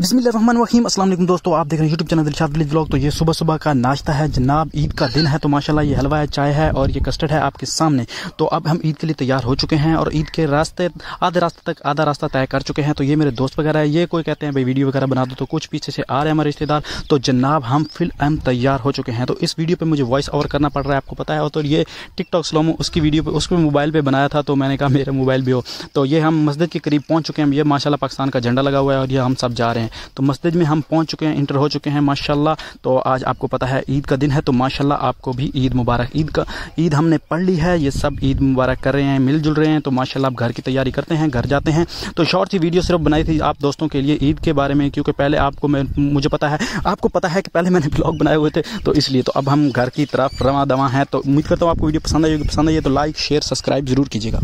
बिसमीम असल दोस्तों आप देख रहे हैं यूट्यूब चैनल दिलशाद ब्लॉग तो ये सुबह सुबह का नाश्ता है जनाब ईद का दिन है तो माशाल्लाह ये हलवा है चाय है और ये कस्टर्ड है आपके सामने तो अब हम ईद के लिए तैयार हो चुके हैं और ईद के रास्ते आधे रास्ते तक आधा रास्ता तय कर चुके हैं तो ये मेरे दोस्त वगैरह है ये कोई कहते हैं भाई वीडियो वगैरह बना दो तो कुछ पीछे से आ रहे हैं हमारे रिश्तेदार तो जनाब हम फिल एम तैयार हो चुके हैं तो इस वीडियो पर मुझे वॉइस ओवर करना पड़ रहा है आपको पता है और तो ये टिकटॉक स्लोमो उसकी वीडियो पर उसको मोबाइल पर बनाया था तो मैंने कहा मेरा मोबाइल भी हो तो ये हम मस्जिद के करीब पहुँच चुके हैं ये माशाला पाकिस्तान का झंडा लगा हुआ है और ये हम सब जा रहे हैं हैं तो मस्जिद में हम पहुंच चुके हैं इंटर हो चुके हैं माशाल्लाह तो आज आपको पता है ईद का दिन है तो माशाल्लाह आपको भी ईद मुबारक ईद का ईद हमने पढ़ ली है ये सब ईद मुबारक कर रहे हैं मिलजुल रहे हैं तो माशा आप घर की तैयारी करते हैं घर जाते हैं तो शॉर्ट सी वीडियो सिर्फ बनाई थी आप दोस्तों के लिए ईद के बारे में क्योंकि पहले आपको मुझे पता है आपको पता है कि पहले मैंने ब्लॉग बनाए हुए थे तो इसलिए तो अब हम घर की तरफ रवा दवा है तो उम्मीद करता हूँ आपको वीडियो पसंद आई पसंद आई है तो लाइक शेयर सब्सक्राइब जरूर कीजिएगा